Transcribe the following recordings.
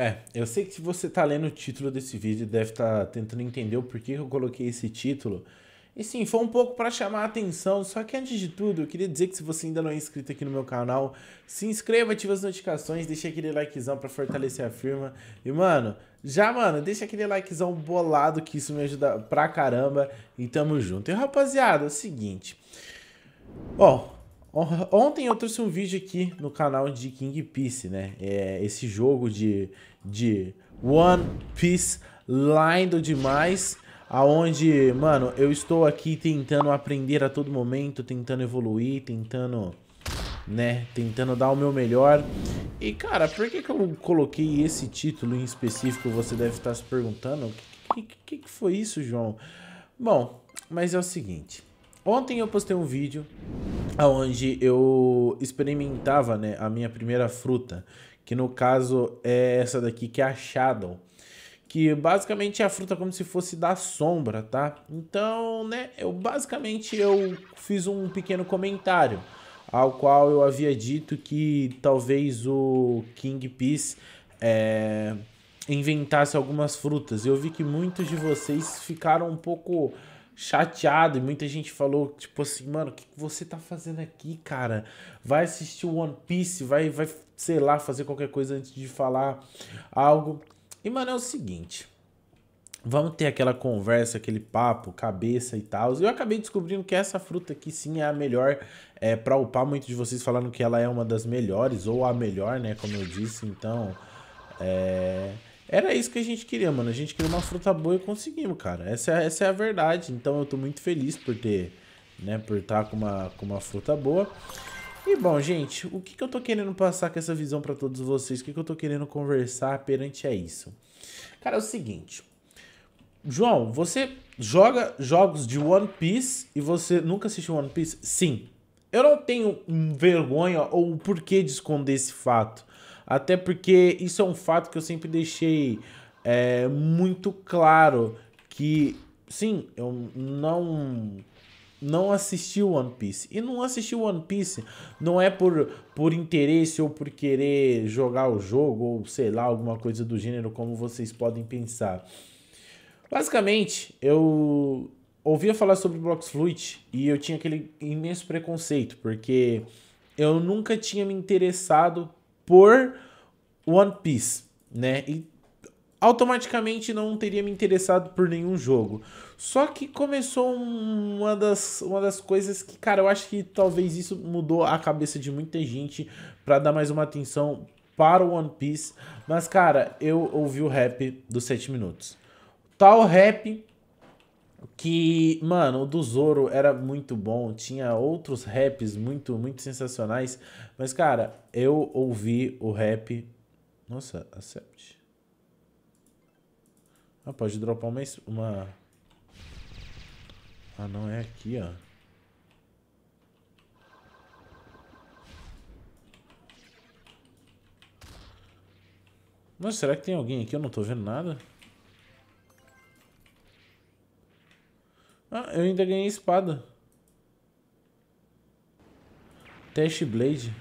É, eu sei que se você tá lendo o título desse vídeo, deve estar tá tentando entender o porquê que eu coloquei esse título. E sim, foi um pouco para chamar a atenção, só que antes de tudo, eu queria dizer que se você ainda não é inscrito aqui no meu canal, se inscreva, ative as notificações, deixa aquele likezão para fortalecer a firma. E mano, já mano, deixa aquele likezão bolado que isso me ajuda pra caramba e tamo junto. E rapaziada, é o seguinte, ó, Ontem eu trouxe um vídeo aqui no canal de King Piece, né? É esse jogo de, de One Piece lindo demais, aonde, mano, eu estou aqui tentando aprender a todo momento, tentando evoluir, tentando, né, tentando dar o meu melhor. E, cara, por que que eu coloquei esse título em específico, você deve estar se perguntando? Que, que, que foi isso, João? Bom, mas é o seguinte, ontem eu postei um vídeo aonde eu experimentava né, a minha primeira fruta, que no caso é essa daqui, que é a Shadow. Que basicamente é a fruta como se fosse da sombra, tá? Então, né, eu basicamente eu fiz um pequeno comentário ao qual eu havia dito que talvez o King Peace é, inventasse algumas frutas. Eu vi que muitos de vocês ficaram um pouco chateado e muita gente falou, tipo assim, mano, o que você tá fazendo aqui, cara? Vai assistir One Piece, vai, vai, sei lá, fazer qualquer coisa antes de falar algo. E, mano, é o seguinte. Vamos ter aquela conversa, aquele papo, cabeça e tal. Eu acabei descobrindo que essa fruta aqui sim é a melhor é, para upar. Muitos de vocês falando que ela é uma das melhores, ou a melhor, né? Como eu disse, então. É era isso que a gente queria, mano. A gente queria uma fruta boa e conseguimos, cara. Essa, é, essa é a verdade. Então eu tô muito feliz por ter, né, por estar tá com uma, com uma fruta boa. E bom, gente, o que, que eu tô querendo passar com essa visão para todos vocês? O que, que eu tô querendo conversar perante a isso? Cara, é o seguinte. João, você joga jogos de One Piece e você nunca assistiu One Piece? Sim, eu não tenho vergonha ou porquê de esconder esse fato. Até porque isso é um fato que eu sempre deixei é, muito claro. Que, sim, eu não não assisti One Piece. E não assisti One Piece não é por, por interesse ou por querer jogar o jogo ou sei lá, alguma coisa do gênero, como vocês podem pensar. Basicamente, eu ouvia falar sobre Blox Flute e eu tinha aquele imenso preconceito, porque eu nunca tinha me interessado por One Piece, né? E automaticamente não teria me interessado por nenhum jogo. Só que começou uma das, uma das coisas que, cara, eu acho que talvez isso mudou a cabeça de muita gente para dar mais uma atenção para o One Piece. Mas, cara, eu ouvi o rap dos 7 minutos. Tal rap que, mano, o do Zoro era muito bom, tinha outros raps muito, muito sensacionais, mas, cara, eu ouvi o rap... Nossa, accept. Ah, pode dropar uma... uma... Ah, não, é aqui, ó. Nossa, será que tem alguém aqui? Eu não tô vendo nada. Ah, eu ainda ganhei espada. Teste Blade.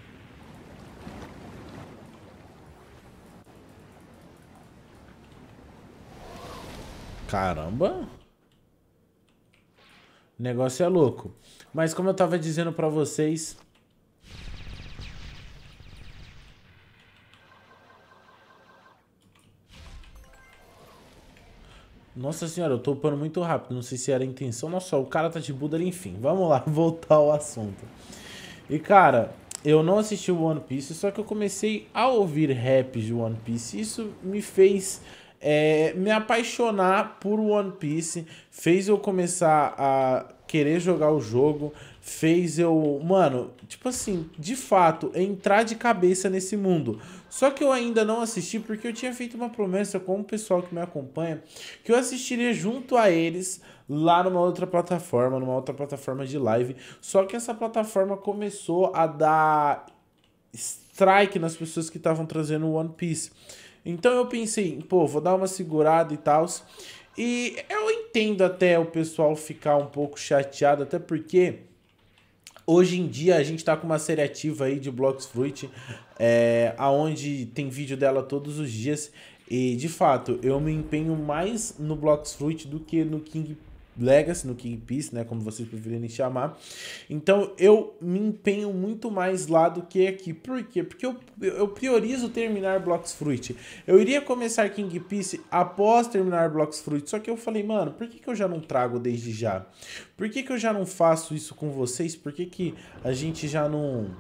Caramba! O negócio é louco. Mas como eu tava dizendo pra vocês, Nossa senhora, eu tô upando muito rápido, não sei se era a intenção. Nossa, o cara tá de Buda, enfim. Vamos lá, voltar ao assunto. E cara, eu não assisti o One Piece, só que eu comecei a ouvir rap de One Piece. Isso me fez é, me apaixonar por One Piece, fez eu começar a querer jogar o jogo, fez eu, mano, tipo assim, de fato, entrar de cabeça nesse mundo. Só que eu ainda não assisti porque eu tinha feito uma promessa com o pessoal que me acompanha que eu assistiria junto a eles lá numa outra plataforma, numa outra plataforma de live. Só que essa plataforma começou a dar strike nas pessoas que estavam trazendo One Piece. Então eu pensei, pô, vou dar uma segurada e tal. E eu entendo até o pessoal ficar um pouco chateado, até porque Hoje em dia a gente tá com uma série ativa aí de Blocks Fruit, é, aonde tem vídeo dela todos os dias. E de fato, eu me empenho mais no Blocks Fruit do que no King Legacy, no King Peace, né? Como vocês preferirem chamar. Então eu me empenho muito mais lá do que aqui. Por quê? Porque eu, eu priorizo terminar Blocks Fruit. Eu iria começar King Peace após terminar Blocks Fruit. Só que eu falei, mano, por que, que eu já não trago desde já? Por que, que eu já não faço isso com vocês? Por que, que a gente já não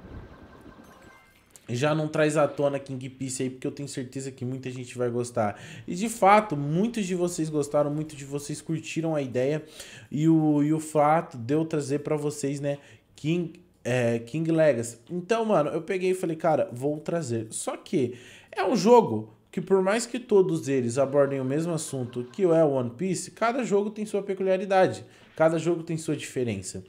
já não traz à tona King Piece aí, porque eu tenho certeza que muita gente vai gostar. E de fato, muitos de vocês gostaram, muitos de vocês curtiram a ideia e o, e o fato de eu trazer para vocês, né, King, é, King Legacy. Então, mano, eu peguei e falei, cara, vou trazer. Só que é um jogo que por mais que todos eles abordem o mesmo assunto que é One Piece, cada jogo tem sua peculiaridade, cada jogo tem sua diferença.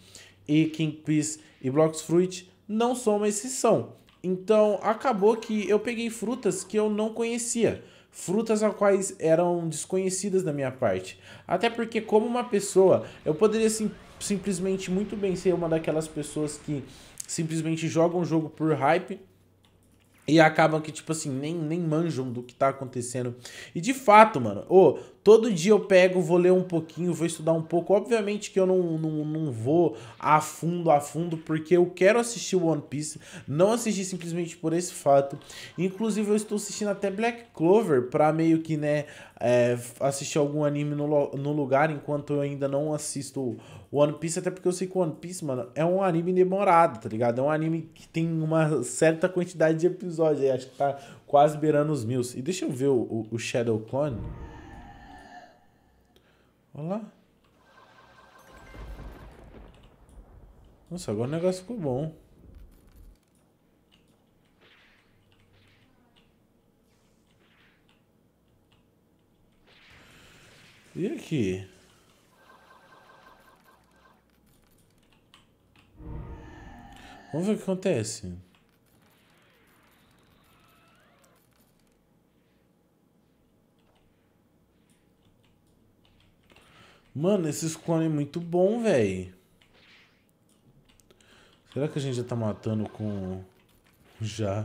E King Piece e Blocks Fruit não são uma exceção. Então acabou que eu peguei frutas que eu não conhecia, frutas as quais eram desconhecidas da minha parte. Até porque como uma pessoa, eu poderia sim, simplesmente muito bem ser uma daquelas pessoas que simplesmente jogam o jogo por hype, e acabam que, tipo assim, nem, nem manjam do que tá acontecendo. E de fato, mano, ô, Todo dia eu pego, vou ler um pouquinho, vou estudar um pouco. Obviamente que eu não, não, não vou a fundo, a fundo, porque eu quero assistir One Piece. Não assisti simplesmente por esse fato. Inclusive, eu estou assistindo até Black Clover para meio que, né, é, assistir algum anime no, no lugar, enquanto eu ainda não assisto One Piece, até porque eu sei que One Piece, mano, é um anime demorado, tá ligado? É um anime que tem uma certa quantidade de episódios aí, acho que tá quase beirando os mil. E deixa eu ver o, o Shadow Clone. Olha lá. Nossa, agora o negócio ficou bom. E aqui? Vamos ver o que acontece. Mano, esses clones é muito bom, velho. Será que a gente já tá matando com... Já.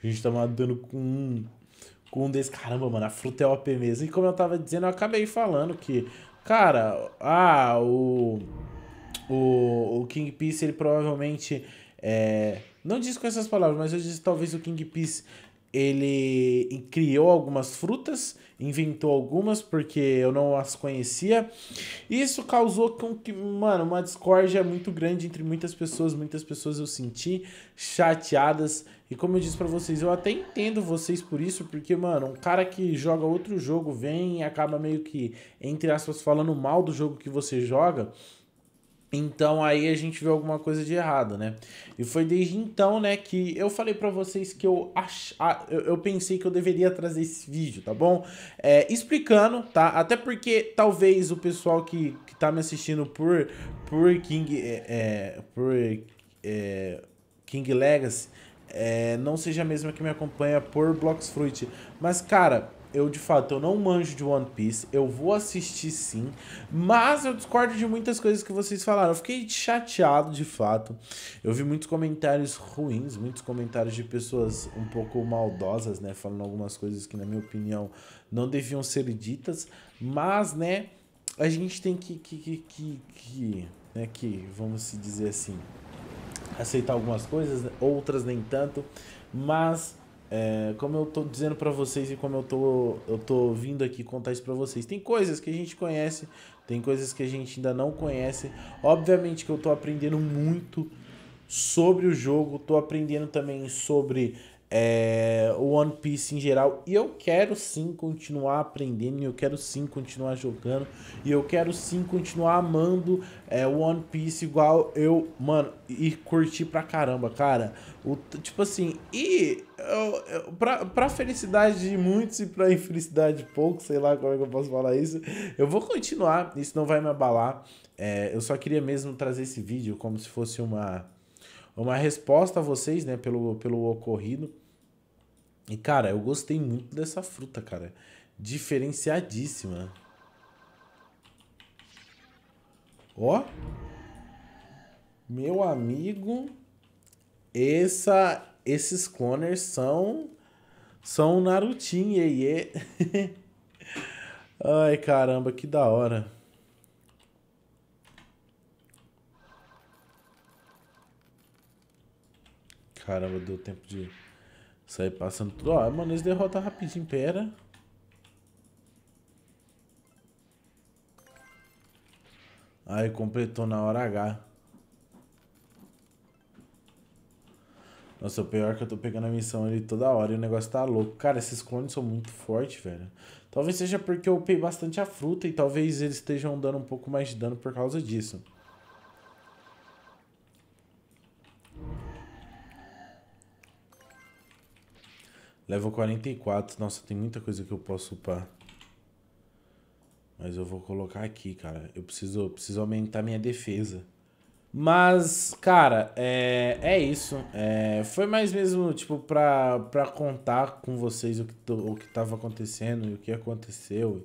A gente tá matando com com um desse. Caramba, mano, a fruta é OP mesmo. E como eu tava dizendo, eu acabei falando que... Cara, ah, o... O, o King Peace, ele provavelmente... É, não disse com essas palavras, mas eu disse talvez o King Peace ele criou algumas frutas, inventou algumas porque eu não as conhecia. E isso causou com que, mano, uma discórdia muito grande entre muitas pessoas, muitas pessoas eu senti chateadas. E como eu disse para vocês, eu até entendo vocês por isso, porque, mano, um cara que joga outro jogo vem e acaba meio que entre aspas falando mal do jogo que você joga. Então aí a gente vê alguma coisa de errado, né? E foi desde então, né, que eu falei para vocês que eu, ach... Ah, eu, eu pensei que eu deveria trazer esse vídeo, tá bom? É, explicando, tá? Até porque talvez o pessoal que, que tá me assistindo por, por King... É, é por é, King Legacy é, não seja a mesma que me acompanha por Blocks Fruit. Mas, cara, eu de fato eu não manjo de One Piece, eu vou assistir sim, mas eu discordo de muitas coisas que vocês falaram. Eu fiquei chateado de fato. Eu vi muitos comentários ruins, muitos comentários de pessoas um pouco maldosas, né, falando algumas coisas que na minha opinião não deviam ser ditas, mas né, a gente tem que que que que, que né, que vamos se dizer assim, aceitar algumas coisas, né? outras nem tanto, mas é, como eu tô dizendo para vocês e como eu tô, eu tô vindo aqui contar isso para vocês, tem coisas que a gente conhece, tem coisas que a gente ainda não conhece. Obviamente que eu tô aprendendo muito sobre o jogo, tô aprendendo também sobre é, One Piece em geral. E eu quero sim continuar aprendendo, eu quero sim continuar jogando, e eu quero sim continuar amando é, One Piece igual eu, mano, e curti pra caramba, cara. O, tipo assim, e eu, eu, pra, pra felicidade de muitos e pra infelicidade de poucos, sei lá como é que eu posso falar isso, eu vou continuar, isso não vai me abalar. É, eu só queria mesmo trazer esse vídeo como se fosse uma uma resposta a vocês, né, pelo, pelo ocorrido. E, cara, eu gostei muito dessa fruta, cara. Diferenciadíssima. Ó. Meu amigo. Essa, esses cloners são... São Narutinho, e é? Ai, caramba, que da hora. Caramba, deu tempo de sair passando tudo. Ó, mano, eles derrotam rapidinho, pera. Aí completou na hora H. Nossa, o pior é que eu tô pegando a missão ali toda hora e o negócio tá louco. Cara, esses clones são muito fortes, velho. Talvez seja porque eu upei bastante a fruta e talvez eles estejam dando um pouco mais de dano por causa disso. Level 44. Nossa, tem muita coisa que eu posso upar. Mas eu vou colocar aqui, cara. Eu preciso, preciso aumentar minha defesa. Mas, cara, é, é isso. É, foi mais mesmo, tipo, pra, pra contar com vocês o que, o que tava acontecendo e o que aconteceu.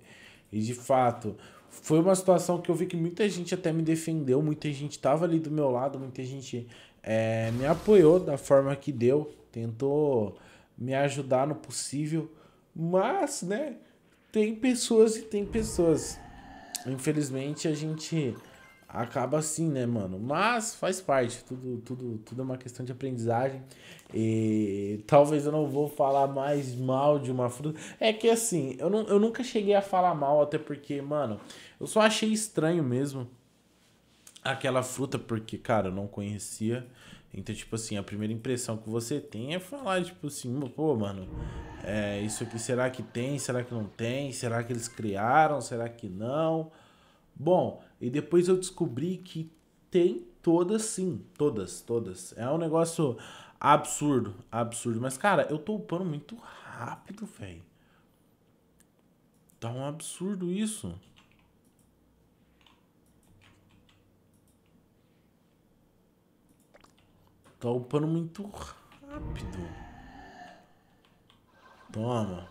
E, de fato, foi uma situação que eu vi que muita gente até me defendeu. Muita gente tava ali do meu lado. Muita gente é, me apoiou da forma que deu. Tentou me ajudar no possível, mas, né, tem pessoas e tem pessoas. Infelizmente a gente acaba assim, né, mano? Mas faz parte, tudo, tudo, tudo é uma questão de aprendizagem. E talvez eu não vou falar mais mal de uma fruta. É que assim, eu, não, eu nunca cheguei a falar mal, até porque, mano, eu só achei estranho mesmo aquela fruta, porque, cara, eu não conhecia. Então, tipo assim, a primeira impressão que você tem é falar, tipo assim, pô, mano, é, isso aqui será que tem? Será que não tem? Será que eles criaram? Será que não? Bom, e depois eu descobri que tem todas sim. Todas, todas. É um negócio absurdo, absurdo. Mas, cara, eu tô upando muito rápido, velho. Tá um absurdo isso. Tá upando muito rápido. Toma.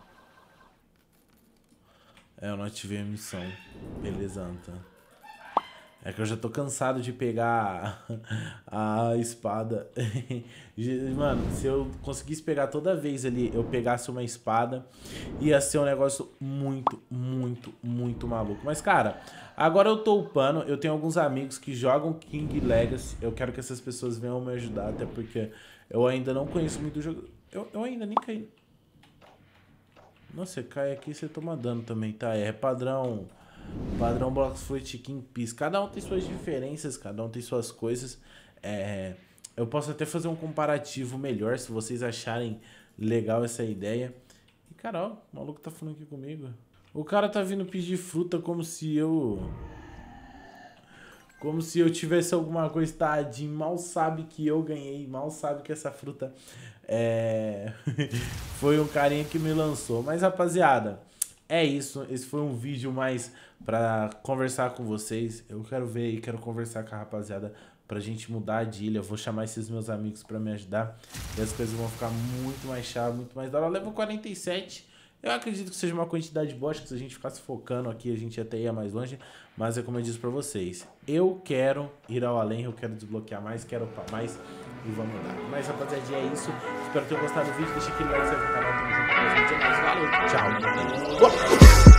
É, eu não ativei a missão. Beleza, Anta. É que eu já tô cansado de pegar a espada. Mano, se eu conseguisse pegar toda vez ali, eu pegasse uma espada, ia ser um negócio muito, muito, muito maluco. Mas, cara, agora eu tô upando, eu tenho alguns amigos que jogam King Legacy. Eu quero que essas pessoas venham me ajudar, até porque eu ainda não conheço muito o jogo. Eu, eu ainda nem caí. Nossa, você cai aqui e você toma dano também, tá? É padrão Padrão Blackfoot King Peace. Cada um tem suas diferenças, cada um tem suas coisas. É, eu posso até fazer um comparativo melhor se vocês acharem legal essa ideia. E Carol, o maluco tá falando aqui comigo. O cara tá vindo pedir fruta como se eu. Como se eu tivesse alguma coisa, tadinho. Mal sabe que eu ganhei, mal sabe que essa fruta é... foi um carinha que me lançou. Mas, rapaziada, é isso, esse foi um vídeo mais para conversar com vocês. Eu quero ver e quero conversar com a rapaziada pra gente mudar de ilha. Eu vou chamar esses meus amigos para me ajudar e as coisas vão ficar muito mais chaves, muito mais da hora. levo 47 eu acredito que seja uma quantidade boa, acho que se a gente ficasse focando aqui, a gente até ia mais longe, mas é como eu disse para vocês, eu quero ir ao além, eu quero desbloquear mais, quero upar mais e vamos lá. Mas rapaziada, é isso, espero que tenham gostado do vídeo, deixa aquele like, se canal, tamo junto, valeu, tchau!